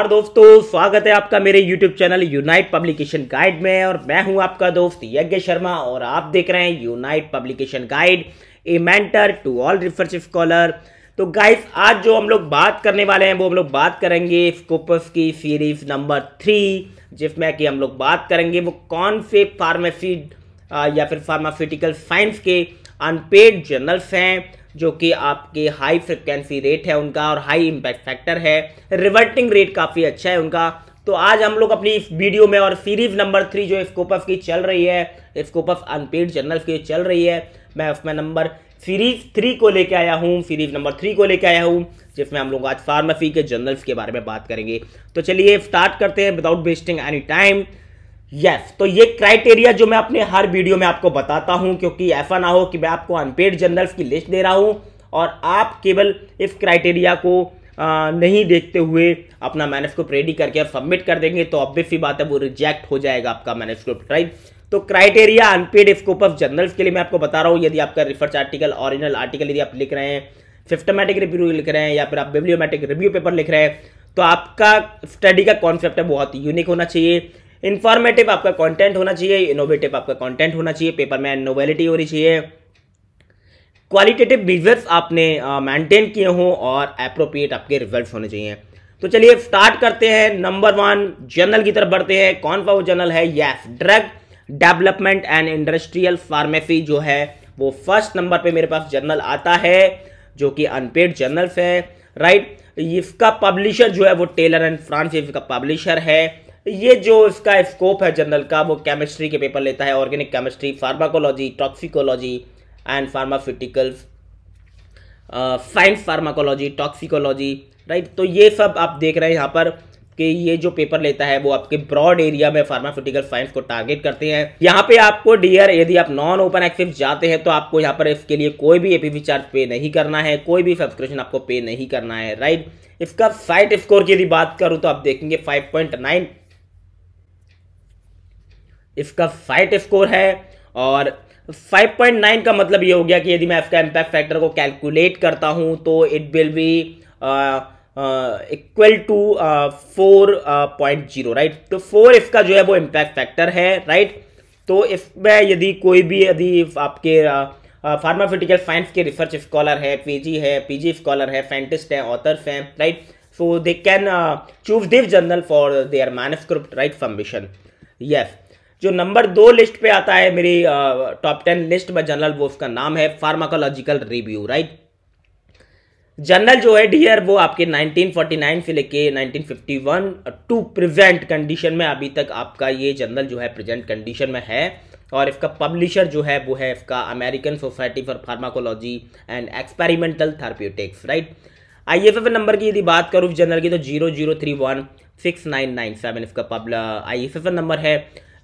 नमस्कार दोस्तों स्वागत है आपका मेरे YouTube channel Unite Publication Guide में और मैं हूं आपका दोस्त यज्ञ शर्मा और आप देख रहे हैं Unite Publication Guide a mentor to all रिफर्स स्कॉलर तो गाइस आज जो हम लोग बात करने वाले हैं वो हम लोग बात करेंगे स्कोपस की सीरीज नंबर थ्री जिसमें कि हम लोग बात करेंगे वो कौन से फार्मेसी या फिर फार्मास्यूटिकल साइंस के अनपेड जर्नल्स हैं जो कि आपके हाई फ्रिक्वेंसी रेट है उनका और हाई इम्पैक्ट फैक्टर है रिवर्टिंग रेट काफ़ी अच्छा है उनका तो आज हम लोग अपनी वीडियो में और सीरीज नंबर थ्री जो स्कोपफ की चल रही है स्कोपफ अनपेड जर्नल की चल रही है मैं उसमें नंबर सीरीज थ्री को लेके आया हूँ सीरीज नंबर थ्री को लेके आया हूँ जिसमें हम लोग आज फार्मेसी के जर्नल्स के बारे में बात करेंगे तो चलिए स्टार्ट करते हैं without wasting any time yes yes, तो ये क्राइटेरिया जो मैं अपने हर वीडियो में आपको बताता हूं क्योंकि ऐसा ना हो कि मैं आपको अनपेड जर्नल्स की लिस्ट दे रहा हूं और आप केवल इस क्राइटेरिया को आ, नहीं देखते हुए अपना मैनस्क्रिप्ट रेडी करके सबमिट कर देंगे तो अब भी बात है वो रिजेक्ट हो जाएगा आपका मैनस्क्रिप्ट राइट तो criteria unpaid scope of journals के लिए मैं आपको बता रहा हूँ यदि आपका रिसर्च आर्टिकल ऑरिजिनल आर्टिकल यदि आप लिख रहे हैं सिस्टमेटिक रिव्यू लिख रहे हैं या फिर आप बिब्लियोमेटिक रिव्यू पेपर लिख रहे हैं तो आपका स्टडी का कॉन्सेप्ट है बहुत यूनिक होना चाहिए इन्फॉर्मेटिव आपका कंटेंट होना चाहिए इनोवेटिव आपका कंटेंट होना चाहिए पेपर में नोवेलिटी होनी चाहिए क्वालिटेटिव मेजर्स आपने मेंटेन किए हों और अप्रोप्रिएट आपके रिजल्ट होने चाहिए तो चलिए स्टार्ट करते हैं नंबर वन जर्नल की तरफ बढ़ते हैं कौन सा वो जर्नल है yes drug development and industrial pharmacy जो है वो फर्स्ट नंबर पे मेरे पास जर्नल आता है जो कि अनपेड जर्नल्स है राइट इसका पब्लिशर जो है वो टेलर एंड फ्रांस का पब्लिशर है ये जो इसका स्कोप है जनरल का वो केमिस्ट्री के पेपर लेता है organic chemistry pharmacology toxicology and pharmaceuticals science pharmacology toxicology right तो ये सब आप देख रहे हैं यहाँ पर कि ये जो पेपर लेता है वो आपके ब्रॉड एरिया में फार्मास्यूटिकल साइंस को टारगेट करते हैं यहाँ पे आपको डियर यदि आप नॉन ओपन एक्सेस जाते हैं तो आपको यहाँ पर इसके लिए कोई भी एपीवी चार्ज पे नहीं करना है कोई भी सब्सक्रिप्शन आपको पे नहीं करना है राइट इसका साइट स्कोर की यदि बात करूँ तो आप देखेंगे फाइव पॉइंट नाइन इसका फाइट स्कोर है और 5.9 का मतलब ये हो गया कि यदि मैं इसका इम्पैक्ट फैक्टर को कैलकुलेट करता हूँ तो it will be equal to four point zero right तो फोर इसका जो है वो इम्पैक्ट फैक्टर है राइट right? तो इसमें यदि कोई भी यदि आपके फार्मास्यूटिकल uh, साइंस uh, के रिसर्च स्कॉलर है पीजी है पीजी स्कॉलर है साइंटिस्ट है ऑथर्स हैं right so they can choose this journal for their manuscript right submission yes जो नंबर दो लिस्ट पे आता है मेरी टॉप टेन लिस्ट में जनरल वो उसका नाम है फार्माकोलॉजिकल रिव्यू राइट जनरल जो है डियर वो आपके 1949 से लेके 1951 टू प्रिवेंट कंडीशन में अभी तक आपका ये जनरल जो है प्रेजेंट कंडीशन में है और इसका पब्लिशर जो है वो है इसका American Society for Pharmacology and Experimental Therapeutics right I F F number की यदि बात करूँ जनरल की तो zero zero three one six nine nine seven इसका आई एफ एफ नंबर है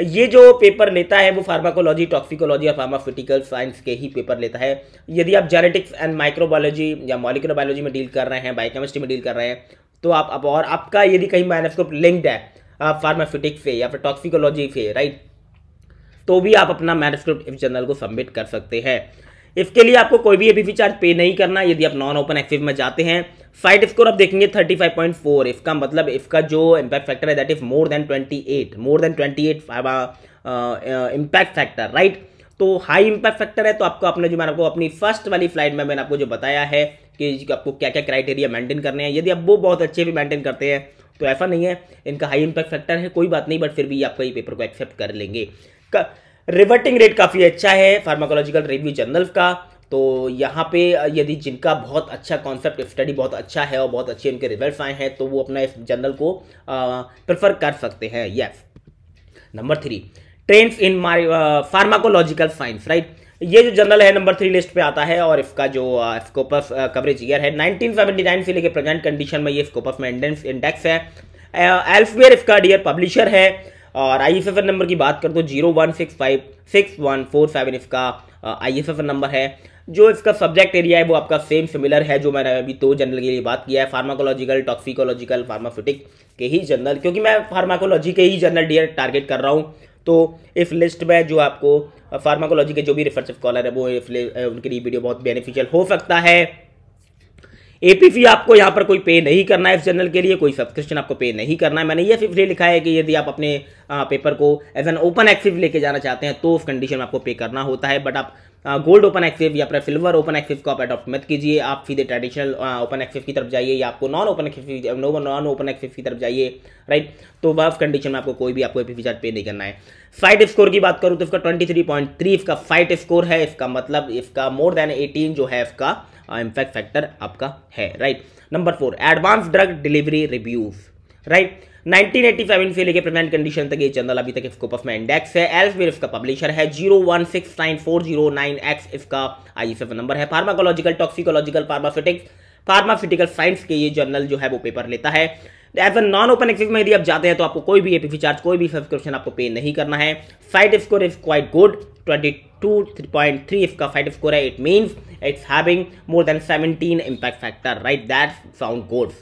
ये जो पेपर लेता है वो फार्माकोलॉजी टॉक्सिकोलॉजी और फार्मास्यूटिकल साइंस के ही पेपर लेता है यदि आप जेनेटिक्स एंड माइक्रोबायोलॉजी या मॉलिकुलर बायोलॉजी में डील कर रहे हैं बायोकेमिस्ट्री में डील कर रहे हैं तो आप, आप और आपका यदि कहीं माइनस्कोप लिंक्ड है फार्मास्यूटिक्स से या फिर टॉक्सिकोलॉजी से राइट तो भी आप अपना मैनस्क्रिप्ट इस जर्नल को सबमिट कर सकते हैं इसके लिए आपको कोई भी एपीवी चार्ज पे नहीं करना यदि आप नॉन ओपन एक्टिव में जाते हैं फाइट स्कोर आप देखेंगे 35.4 इसका मतलब इसका जो इम्पैक्ट फैक्टर है that is more than 28 more than 28 impact factor right तो हाई इम्पैक्ट फैक्टर है तो आपको अपने जो मैंने आपको अपनी फर्स्ट वाली फ्लाइट में मैंने आपको जो बताया है कि आपको क्या क्या क्राइटेरिया मेंटेन करने हैं यदि आप वो बहुत अच्छे भी मेंटेन करते हैं तो ऐसा नहीं है इनका हाई इम्पैक्ट फैक्टर है कोई बात नहीं बट फिर भी आपका ये पेपर को एक्सेप्ट कर लेंगे कर, रिवर्टिंग रेट काफ़ी अच्छा है फार्माकोलॉजिकल रिव्यू जर्नल का तो यहाँ पे यदि जिनका बहुत अच्छा कॉन्सेप्ट स्टडी बहुत अच्छा है और बहुत अच्छे उनके रिजल्ट आए हैं तो वो अपना इस जर्नल को प्रेफर कर सकते हैं yes number three trends in pharmacological science right ये जो जर्नल है नंबर थ्री लिस्ट पे आता है और इसका जो स्कोपस कवरेज ईयर है 1979 से लेकर प्रेजेंट कंडीशन में ये स्कोपस में इंडेक्स है एल्फवेयर इसका डियर पब्लिशर है और आई एफ एफ नंबर की बात कर तो zero one six five six one four seven इसका आई एफ एफ नंबर है जो इसका सब्जेक्ट एरिया है वो आपका सेम सिमिलर है जो मैंने अभी दो जनरल के लिए बात किया है फार्माकोलॉजिकल टॉक्सिकोलॉजिकल फार्मास्यूटिक के ही जनरल क्योंकि मैं फार्माकोलॉजी के ही जनरल डियर टारगेट कर रहा हूँ तो इस लिस्ट में जो आपको फार्माकोलॉजी के जो भी रिसर्च स्कॉलर है वो उनके लिए वीडियो बहुत बेनिफिशियल हो सकता है एपी फी आपको यहाँ पर कोई पे नहीं करना है इस जर्नल के लिए कोई सब्सक्रिप्शन आपको पे नहीं करना है मैंने ये सिर्फ ये लिखा है कि यदि आप अपने पेपर को एज एन ओपन एक्सिव लेके जाना चाहते हैं तो उस कंडीशन में आपको पे करना होता है बट आप गोल्ड ओपन एक्सिव या फिर सिल्वर ओपन एक्सिव को आप अडॉप्ट मत कीजिए आप सीधे ट्रेडिशनल ओपन एक्सिव की तरफ जाइए या आपको non open access non open access की तरफ जाइए राइट तो बस कंडीशन में आपको कोई भी आपको एपी चार्ट पे नहीं करना है फाइट स्कोर की बात करूँ तो इसका थ्री इसका फाइट स्कोर है इसका मतलब इसका मोर देन एटीन जो है इसका इम्पैक्ट uh, फैक्टर आपका है right number four advance drug delivery reviews right 1987 से लेकर प्रेजेंट कंडीशन तक ये जनरल अभी तक इसको पफ में इंडेक्स है एल्सवेयर इसका पब्लिशर है zero one six nine four zero nine X इसका आई नंबर e है pharmacological toxicological pharmaceutics pharmaceutical science के ये जर्नल जो है वो पेपर लेता है as a non open access में यदि आप जाते हैं तो आपको कोई भी एपीफी चार्ज कोई भी सब्सक्रिप्शन आपको पे नहीं करना है cite score is quite good 22.3 if Kafite score it means it's having more than 17 impact factor right that sound good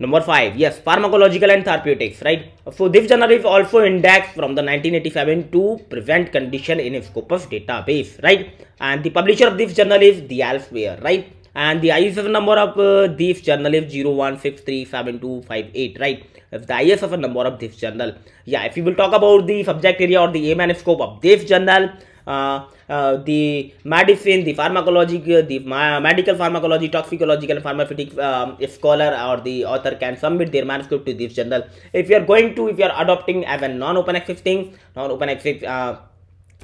number 5 yes pharmacological and therapeutics right so this journal is also indexed from the 1987 to prevent condition in scopus database right and the publisher of this journal is the elsewhere right and the ISSN number of uh, this journal is 01637258 right if the of a number of this journal. Yeah, if you will talk about the subject area or the aim and scope of this journal, uh, uh, the medicine, the pharmacology, uh, the medical pharmacology, toxicological, pharmaceutical um, scholar or the author can submit their manuscript to this journal. If you are going to, if you are adopting as a non-open access thing, non-open access uh,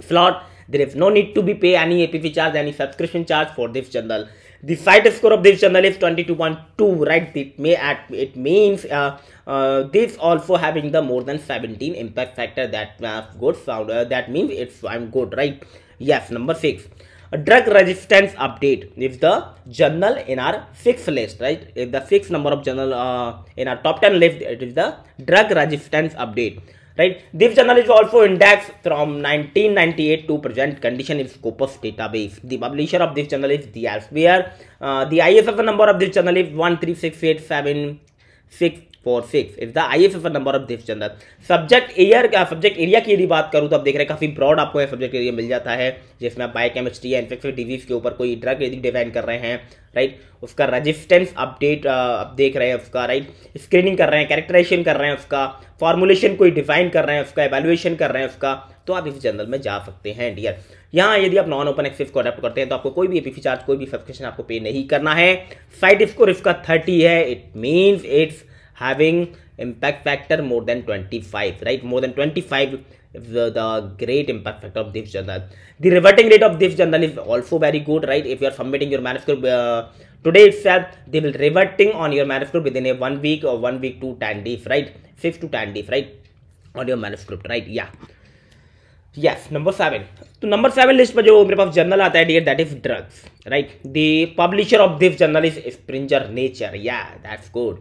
slot, there is no need to be pay any APV charge, any subscription charge for this journal. The site score of this journal is 22.2, right? It may act, it means uh, uh, this also having the more than 17 impact factor. That uh, good sound. Uh, that means it's I'm good, right? Yes. Number six. A drug resistance update if the journal in our sixth list right if the sixth number of journal uh, in our top 10 list it is the drug resistance update right this journal is also indexed from 1998 to present condition in scopus database the publisher of this journal is the elsewhere uh, the ISSN number of this journal is 136876 four six is the I F एफर number of देश चंद्र subject का subject area की यदि बात करूँ तो आप देख रहे हैं काफ़ी ब्रॉड आपको यह सब्जेक्ट एरिया मिल जाता है जिसमें आप बायोकेमिस्ट्री या इन्फेक्शन डिजीज के ऊपर कोई ड्रग यदि डिफाइन कर रहे हैं राइट उसका रजिस्टेंस अपडेट आप देख रहे हैं उसका राइट स्क्रीनिंग कर रहे हैं कैरेक्टराइजेशन कर रहे हैं उसका फॉर्मुलेशन कोई डिफाइन कर रहे हैं उसका एवेलुएशन कर रहे हैं उसका तो आप इस जनरल में जा सकते हैं डियर यहाँ यदि आप नॉन ओपन एक्सेस को अडेप्ट करते हैं तो आपको कोई भी एपीफी चार्ज कोई भी सब्सक्रिप्शन आपको पे नहीं करना है साइड स्कोर इसका थर्टी है it means it's having impact factor more than 25 right more than 25 the, the great impact factor of this journal the reverting rate of this journal is also very good right if you are submitting your manuscript uh, today itself they will reverting on your manuscript within a one week or one week to 10 days right six to 10 days right on your manuscript right yeah Yes, number seven. तो number seven list पर जो journal पास journal that is drugs, right? The publisher of this journal is Springer Nature. Yeah, that's good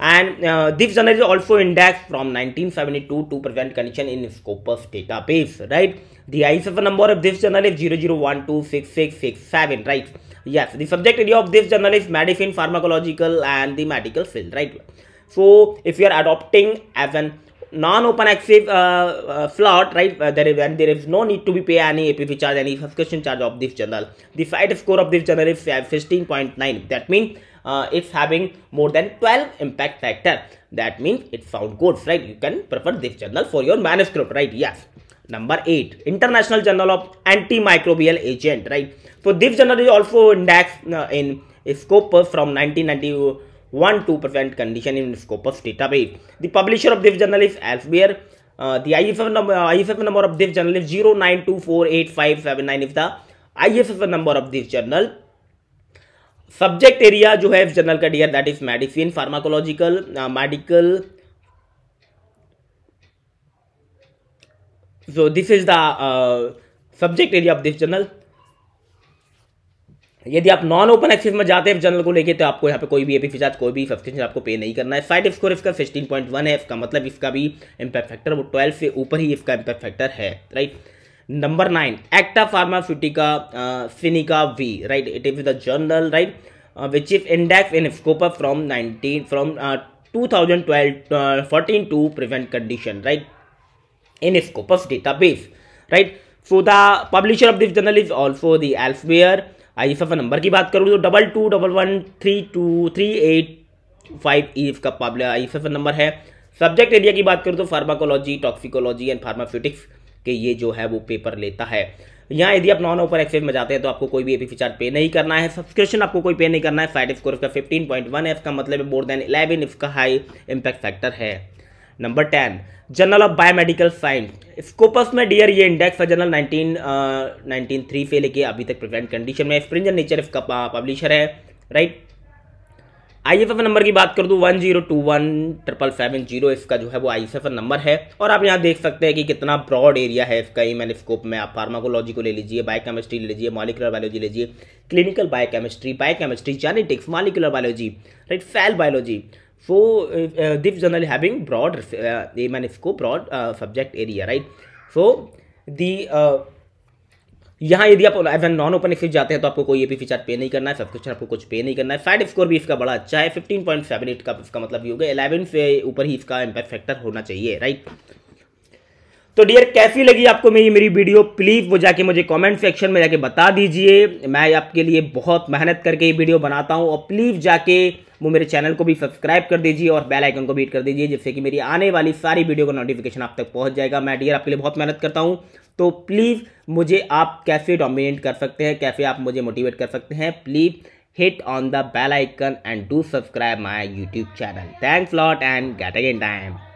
and uh, this journal is also indexed from 1972 to present condition in Scopus database, right? The ISSN number of this journal is 001266667, right? Yes, the subject area of this journal is medicine, pharmacological and the medical field, right? So, if you are adopting as an non-open access uh, uh, slot, right, uh, there is, and there is no need to be pay any APP charge, any subscription charge of this journal. The site score of this journal is 15.9. That means uh, it's having more than 12 impact factor that means it sound good right you can prefer this journal for your manuscript right yes number 8 international journal of antimicrobial agent right so this journal is also indexed uh, in scopus from 1991 to present condition in scopus database the publisher of this journal is elsevier uh, the IF number, uh, number of this journal is 092485579 is the IF number of this journal subject area जो है journal का dear that is medicine pharmacological medical so this is the subject area of this this uh, यदि आप non open access में जाते हैं general को लेके तो आपको यहाँ पे कोई भी एपी फिजाज कोई भी सब्सक्रिप्शन आपको पे नहीं करना है साइड स्कोर इसका वन है इसका मतलब इसका भी इम्पैक्ट फैक्टर वो ट्वेल्व से ऊपर ही इसका इम्पैक्ट फैक्टर है right right? Number nine Acta Pharmaceutica Sinica we right it is the journal right which is index in scope from nineteen from two thousand twelve fourteen to present condition right in scope of database right so the publisher of this journal is also the Elsevier I F number की बात करूँ तो double two double one three two three eight five E F का I F F number है subject area की बात करूँ तो फार्माकोलॉजी टॉक्सिकोलॉजी एंड फार्मास्यूटिक्स कि ये जो है वो पेपर लेता है यहाँ यदि आप नॉन ओपर एक्सचेंज में जाते हैं तो आपको कोई भी एपी चार्ज पे नहीं करना है सब्सक्रिप्शन आपको कोई पे नहीं करना है साइड स्कोर इसका 15.1 है का मतलब मोर देन 11 इसका हाई इम्पैक्ट फैक्टर है number ten journal of biomedical science Scopus में डियर ये इंडेक्स है जनरल नाइनटीन नाइनटीन थ्री से लेके अभी तक प्रेजेंट कंडीशन में स्प्रिंजर नेचर इसका पब्लिशर है right right? I F F number की बात कर दूँ one zero two one triple seven zero इसका जो है वो आई एफ एफ नंबर है और आप यहाँ देख सकते हैं कि कितना ब्रॉड एरिया है इसका ही मैंने स्कोप में आप फार्माकोलॉजी को ले लीजिए बायोकेमिस्ट्री ले लीजिए मॉलिकुलर बायोलॉजी लीजिए clinical biochemistry biochemistry genetics molecular biology right cell biology so this journal having broad मैंने इसको broad subject area right so the यहाँ यदि आप एन नॉन ओपन एक्सचेंज जाते हैं तो आपको कोई एपी फीचर पे नहीं करना है सब्सक्रिप्शन आपको कुछ पे नहीं करना है फैट स्कोर भी इसका बड़ा अच्छा है फिफ्टीन पॉइंट सेवन एट का इसका मतलब ये होगा इलेवन से ऊपर ही इसका इम्पैक्ट फैक्टर होना चाहिए राइट तो डियर कैसी लगी आपको मेरी मेरी वीडियो प्लीज़ वो जाके मुझे कमेंट सेक्शन में जाके बता दीजिए मैं आपके लिए बहुत मेहनत करके ये वीडियो बनाता हूँ और प्लीज़ जाके वो मेरे चैनल को भी सब्सक्राइब कर दीजिए और बेल आइकन को भी हिट कर दीजिए जिससे कि मेरी आने वाली सारी वीडियो का नोटिफिकेशन आप तक पहुँच जाएगा मैं डियर आपके लिए बहुत मेहनत करता हूँ तो प्लीज़ मुझे आप कैसे डोमिनेट कर सकते हैं कैसे आप मुझे मोटिवेट कर सकते हैं please hit on the bell icon and do subscribe my YouTube channel thanks lot and get again time